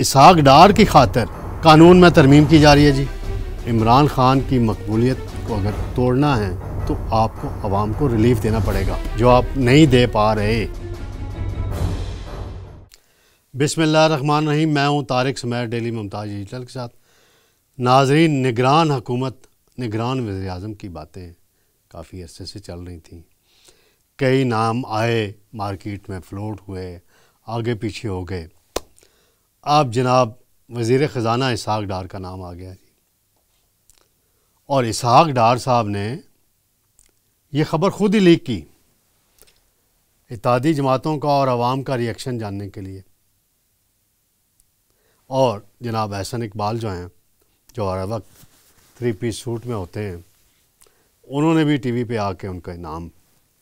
इसहाक डार की खातर कानून में तरमीम की जा रही है जी इमरान खान की मकबूलियत को अगर तोड़ना है तो आपको आवाम को रिलीफ देना पड़ेगा जो आप नहीं दे पा रहे रन रहीम मैं हूँ तारिक समैर डेली मुमताज डिजिटल के साथ नाजरीन निगरान हकूमत निगरान वजे अजम की बातें काफ़ी अरसे से चल रही थी कई नाम आए मार्केट में फ्लोट हुए आगे पीछे हो गए आप जनाब वज़ी ख़ज़ाना इसहाक डार का नाम आ गया जी और इसहाक डार साहब ने यह ख़बर ख़ुद ही लीक की इतादी जमातों का और आवाम का रिएक्शन जानने के लिए और जनाब एहसन इकबाल जो हैं जो हर वक्त थ्री पीस सूट में होते हैं उन्होंने भी टी वी पर आके उनका इनाम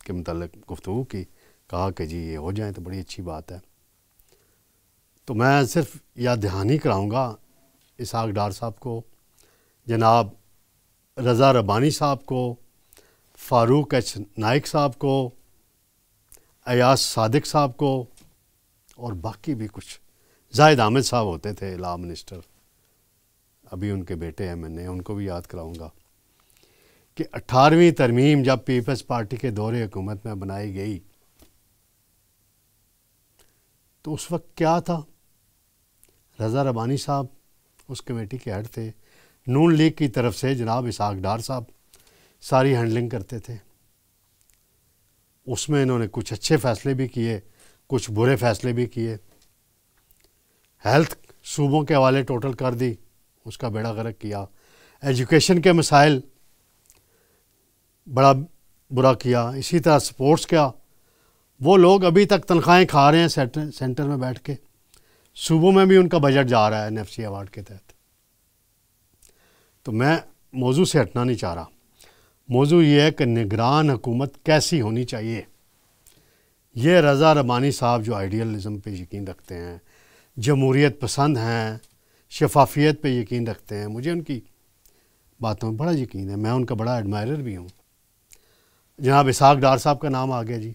के मतलब गुफ्तु की कहा कि जी ये हो जाए तो बड़ी अच्छी बात है तो मैं सिर्फ यह ध्यान ही कराऊँगा इसहाक डार साहब को जनाब रज़ा रबानी साहब को फ़ारूक एच नाइक साहब को अयास सादिक साहब को और बाकी भी कुछ जाहिद आमिद साहब होते थे ला मिनिस्टर अभी उनके बेटे हैं मैंने उनको भी याद कराऊंगा कि अठारहवीं तरमीम जब पीपल्स पार्टी के दौरे हुकूमत में बनाई गई तो उस वक्त क्या था रज़ा रबानी साहब उस कमेटी के हेड थे नून लीग की तरफ से जनाब इसाक डार साहब सारी हैंडलिंग करते थे उसमें इन्होंने कुछ अच्छे फ़ैसले भी किए कुछ बुरे फ़ैसले भी किए हेल्थ सूबों के हवाले टोटल कर दी उसका बेड़ा गर्क किया एजुकेशन के मसाइल बड़ा बुरा किया इसी तरह स्पोर्ट्स का वो लोग अभी तक तनख्वाहें खा रहे हैं सेंटर में बैठ के सूबों में भी उनका बजट जा रहा है एन अवार्ड के तहत तो मैं मौजू से हटना नहीं चाह रहा मौजू ये है कि निगरान हुकूमत कैसी होनी चाहिए ये रज़ा रबानी साहब जो आइडियलिज़म पे यकीन रखते हैं जमहूरीत पसंद हैं शफाफियत पे यकीन रखते हैं मुझे उनकी बातों में बड़ा यकीन है मैं उनका बड़ा एडमायर भी हूँ जनाब इसाक डार साहब का नाम आ गया जी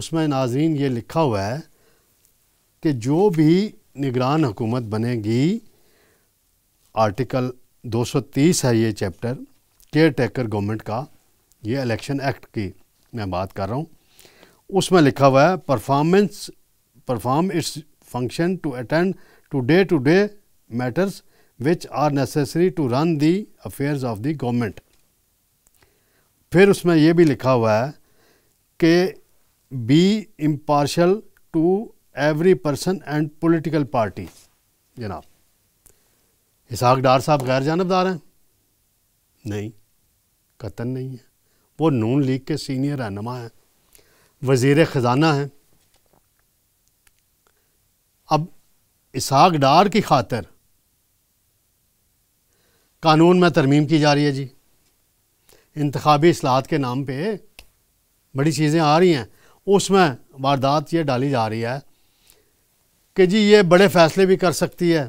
उसमें नाजरीन ये लिखा हुआ है कि जो भी निगरान हुकूमत बनेगी आर्टिकल 230 है ये चैप्टर केयर टेकर गवर्नमेंट का ये इलेक्शन एक्ट की मैं बात कर रहा हूँ उसमें लिखा हुआ है performance perform its function to attend to day to day matters which are necessary to run the affairs of the government फिर उसमें यह भी लिखा हुआ है कि be impartial to every person and political party जनाब इसहाक डार साहब गैर जानबदार हैं नहीं कतन नहीं है वो नून लीग के सीनियर रहनमा हैं वजीर ख़जाना हैं अब इसहाक डार की खातर कानून में तरमीम की जा रही है जी इंतबी असलाहत के नाम पे बड़ी चीज़ें आ रही हैं उसमें वारदात ये डाली जा रही है कि जी ये बड़े फैसले भी कर सकती है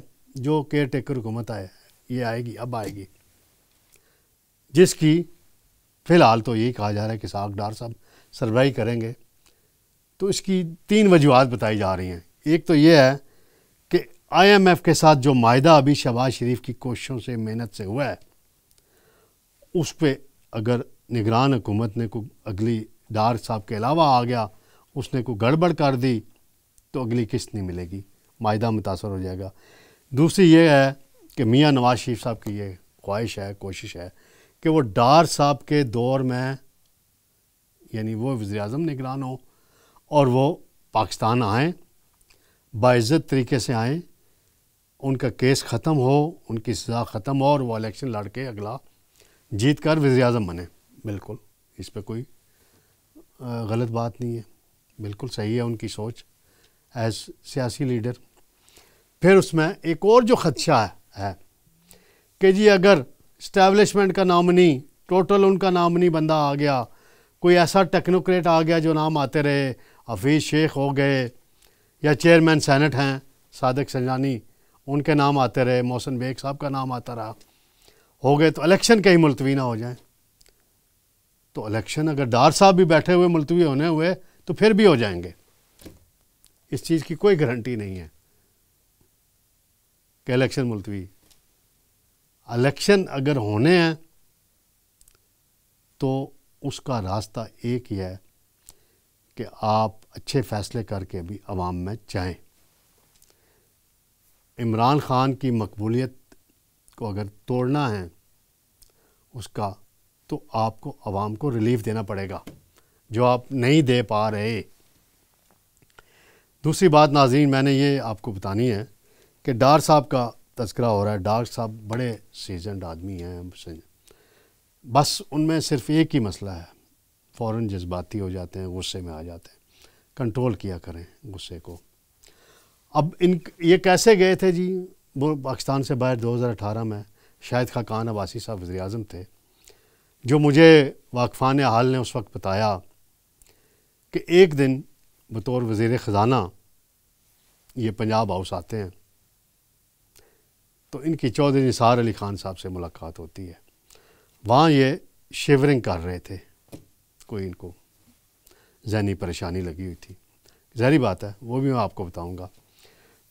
जो केयर टेकर हुकूमत आए ये आएगी अब आएगी जिसकी फ़िलहाल तो यही कहा जा रहा है कि साग डार साहब सरवाई करेंगे तो इसकी तीन वजूहत बताई जा रही हैं एक तो ये है कि आईएमएफ के साथ जो माहा अभी शहबाज शरीफ की कोशिशों से मेहनत से हुआ है उस पर अगर निगरान हुकूमत ने को अगली डार साहब के अलावा आ गया उसने को गड़बड़ कर दी तो अगली किस्त नहीं मिलेगी माहा मुतासर हो जाएगा दूसरी ये है कि मियाँ नवाज शरीफ साहब की ये ख्वाहिश है कोशिश है कि वो डार साहब के दौर में यानी वो वजर अजम निगरान हो और वो पाकिस्तान आएँ बाज़त तरीके से आएँ उनका केस ख़त्म हो उनकी सज़ा ख़त्म हो और वो इलेक्शन लड़ के अगला जीत कर वज़ी अजम बने बिल्कुल इस पर कोई गलत बात नहीं है बिल्कुल सही है उनकी सोच एज सियासी लीडर फिर उसमें एक और जो ख़दशा है कि जी अगर इस्टेब्लिशमेंट का नामनी टोटल उनका नामनी बंदा आ गया कोई ऐसा टेक्नोक्रेट आ गया जो नाम आते रहे हफीज़ शेख हो गए या चेयरमैन सैनट हैं सादक सजानी उनके नाम आते रहे मोहसन बेग साहब का नाम आता रहा हो गए तो इलेक्शन कहीं मुलतवी ना हो जाए तो इलेक्शन अगर डार साहब भी बैठे हुए मुलतवी होने हुए तो फिर भी हो जाएंगे इस चीज़ की कोई गारंटी नहीं है कि इलेक्शन मुलतवी इलेक्शन अगर होने हैं तो उसका रास्ता एक ही है कि आप अच्छे फैसले करके भी आवाम में जाएं इमरान ख़ान की मकबूलियत को अगर तोड़ना है उसका तो आपको आवाम को रिलीफ देना पड़ेगा जो आप नहीं दे पा रहे दूसरी बात नाजीन मैंने ये आपको बतानी है कि डार साहब का तस्करा हो रहा है डार साहब बड़े सीजनड आदमी हैं बस उनमें सिर्फ एक ही मसला है फ़ौर जज्बाती हो जाते हैं गुस्से में आ जाते हैं कंट्रोल किया करें गुस्से को अब इन ये कैसे गए थे जी वो पाकिस्तान से बाहर 2018 में शाहिद खाकान अबासी साहब वजी अजम थे जो मुझे वाकफान हाल ने उस वक्त बताया कि एक दिन बतौर वज़ी ख़ज़ाना ये पंजाब हाउस आते हैं तो इनकी चौधरी निसार अली ख़ान साहब से मुलाकात होती है वहाँ ये शिवरिंग कर रहे थे कोई इनको जहनी परेशानी लगी हुई थी जहरी बात है वो भी मैं आपको बताऊँगा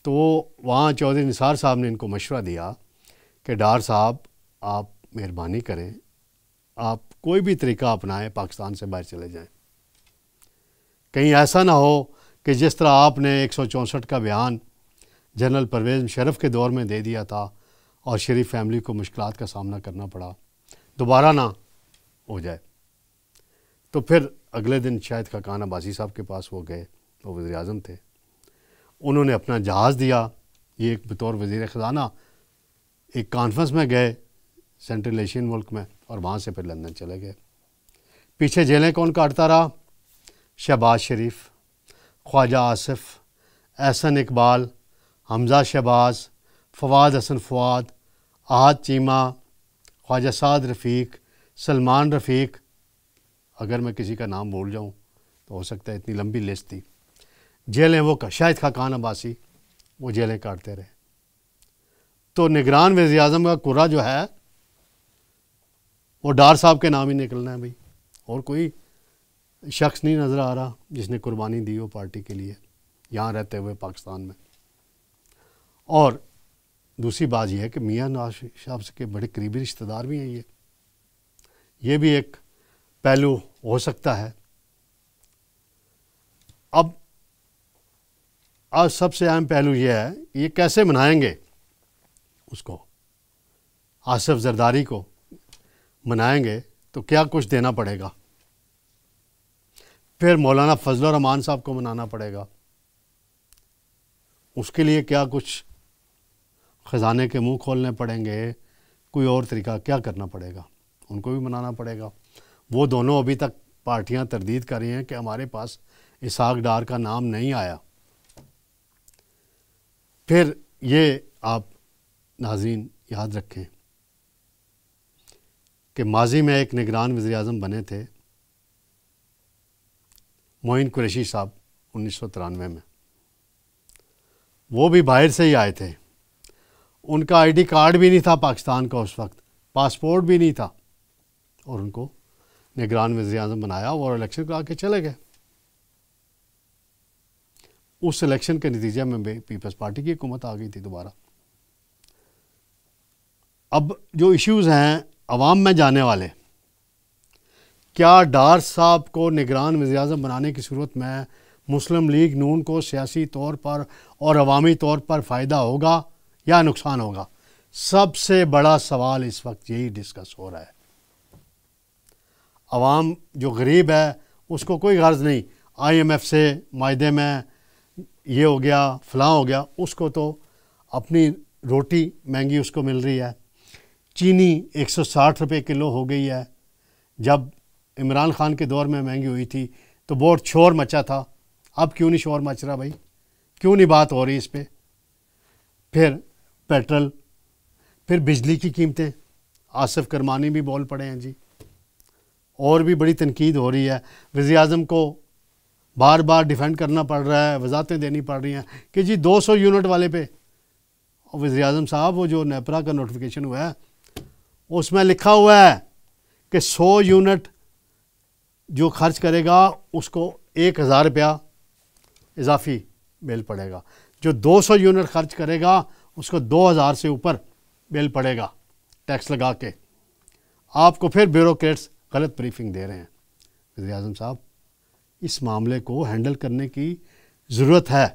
तो वो वहाँ चौधरी निसार साहब ने इनको मशवरा दिया कि डार साहब आप मेहरबानी करें आप कोई भी तरीका अपनाएं पाकिस्तान से बाहर चले जाएं कहीं ऐसा ना हो कि जिस तरह आपने एक का बयान जनरल परवेज़ मुशरफ के दौर में दे दिया था और शरीफ फैमिली को मुश्किल का सामना करना पड़ा दोबारा ना हो जाए तो फिर अगले दिन शायद खकान अब्बासी साहब के पास वो गए वो वज़ी अजम थे उन्होंने अपना जहाज़ दिया ये एक बतौर वज़ी ख़जाना एक कॉन्फ्रेंस में गए सेंट्रल एशियन मुल्क में और वहाँ से फिर लंदन चले गए पीछे जेलें कौन काटता रहा शहबाज शरीफ ख्वाजा आसिफ एहसन इकबाल हमजा शहबाज फवाद हसन फवाद आहद चीमा ख्वाजा साद रफ़ीक सलमान रफ़ीक अगर मैं किसी का नाम भूल जाऊँ तो हो सकता है इतनी लंबी लिस्ट थी जेलें वो का शायद खाकान अब्बासी वो जेलें काटते रहे तो निगरान वजी अजम का कुरा जो है वो डार साहब के नाम ही निकलना है भाई और कोई शख्स नहीं नज़र आ रहा जिसने कुर्बानी दी हो पार्टी के लिए यहाँ रहते हुए पाकिस्तान में और दूसरी बात यह है कि मियाँ नवाज शाह के बड़े करीबी रिश्तेदार भी हैं ये ये भी एक पहलू हो सकता है अब आज सबसे अहम पहलू यह है ये कैसे मनाएंगे उसको आसफ जरदारी को मनाएंगे तो क्या कुछ देना पड़ेगा फिर मौलाना फजल रमान साहब को मनाना पड़ेगा उसके लिए क्या कुछ ख़जाने के मुंह खोलने पड़ेंगे कोई और तरीका क्या करना पड़ेगा उनको भी मनाना पड़ेगा वो दोनों अभी तक पार्टियां तरदीद कर रही हैं कि हमारे पास इसहाक डार का नाम नहीं आया फिर ये आप नाजीन याद रखें कि माजी में एक निगरान वज़ी अजम बने थे मोइन कुरैशी साहब उन्नीस में वो भी बाहर से ही आए थे उनका आईडी कार्ड भी नहीं था पाकिस्तान का उस वक्त पासपोर्ट भी नहीं था और उनको निगरान वजी अजम बनाया और इलेक्शन करा के चले गए उस इलेक्शन के नतीजे में भी पीपल्स पार्टी की हुकूमत आ गई थी दोबारा अब जो इश्यूज़ हैं आवाम में जाने वाले क्या डार साहब को निगरान वजी अजम बनाने की सूरत में मुस्लिम लीग नून को सियासी तौर पर और अवामी तौर पर फ़ायदा होगा या नुकसान होगा सबसे बड़ा सवाल इस वक्त यही डिस्कस हो रहा है आवाम जो गरीब है उसको कोई गर्ज नहीं आईएमएफ से माहे में ये हो गया फलां हो गया उसको तो अपनी रोटी महंगी उसको मिल रही है चीनी 160 रुपए किलो हो गई है जब इमरान खान के दौर में महंगी हुई थी तो बहुत शोर मचा था अब क्यों नहीं शोर मच रहा भाई क्यों नहीं बात हो रही इस पर फिर पेट्रोल फिर बिजली की कीमतें आसफ़ करमानी भी बोल पड़े हैं जी और भी बड़ी तनकीद हो रही है वज़ी अजम को बार बार डिफेंड करना पड़ रहा है वजातें देनी पड़ रही हैं कि जी 200 यूनिट वाले पे और वज़ी अजम साहब वो जो नेपरा का नोटिफिकेशन हुआ है उसमें लिखा हुआ है कि 100 यूनिट जो खर्च करेगा उसको एक हज़ार रुपया इजाफी बिल पड़ेगा जो 200 यूनिट खर्च करेगा उसको 2000 से ऊपर बिल पड़ेगा टैक्स लगा के आपको फिर ब्यूरोक्रेट्स गलत ब्रीफिंग दे रहे हैं वजी अजम साहब इस मामले को हैंडल करने की ज़रूरत है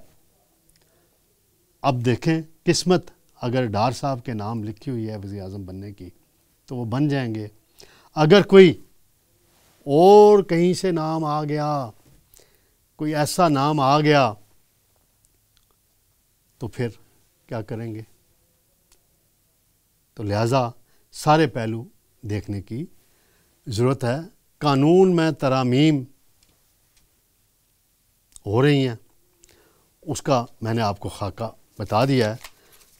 अब देखें किस्मत अगर डार साहब के नाम लिखी हुई है वज़ी अजम बनने की तो वो बन जाएंगे अगर कोई और कहीं से नाम आ गया कोई ऐसा नाम आ गया तो फिर क्या करेंगे तो लिहाजा सारे पहलू देखने की ज़रूरत है कानून में तरामीम हो रही हैं उसका मैंने आपको खाका बता दिया है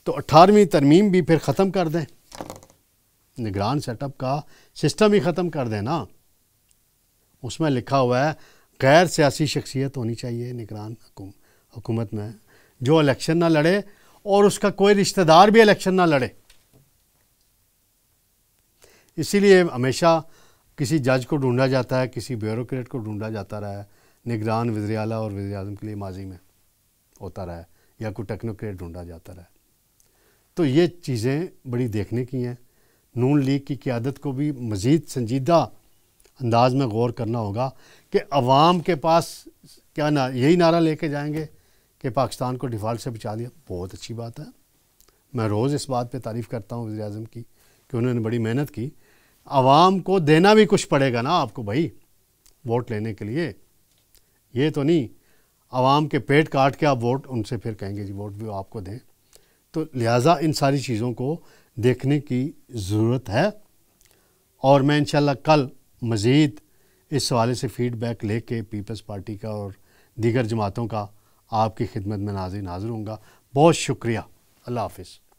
तो अट्ठारहवीं तरमीम भी फिर ख़त्म कर दें निगरान सेटअप का सिस्टम ही ख़त्म कर दें ना उसमें लिखा हुआ है गैर सियासी शख्सियत होनी चाहिए निगरान हुकूमत में जो इलेक्शन ना लड़े और उसका कोई रिश्तेदार भी इलेक्शन ना लड़े इसीलिए हमेशा किसी जज को ढूंढा जाता है किसी ब्यूरोक्रेट को ढूंढा जाता रहा है निगरान वजी और वजी अजम के लिए माजी में होता रहा है या कोई टेक्नोक्रेट ढूंढा जाता रहा है तो ये चीज़ें बड़ी देखने की हैं नून लीग की क्यादत को भी मज़ीद संजीदा अंदाज में गौर करना होगा कि अवाम के पास क्या ना यही नारा लेके जाएंगे कि पाकिस्तान को डिफॉल्ट से बचा दिया बहुत अच्छी बात है मैं रोज़ इस बात पे तारीफ़ करता हूँ वजी अजम की कि उन्होंने बड़ी मेहनत की आवाम को देना भी कुछ पड़ेगा ना आपको भाई वोट लेने के लिए ये तो नहीं आवाम के पेट काट के आप वोट उनसे फिर कहेंगे जी वोट भी आपको दें तो लिहाजा इन सारी चीज़ों को देखने की ज़रूरत है और मैं इन कल मज़ीद इस हवाले से फ़ीडबैक ले कर पीपल्स पार्टी का और दीगर जमातों का आपकी खिदमत में नाजिर हाजिर हूँ बहुत शुक्रिया अल्लाह हाफिज़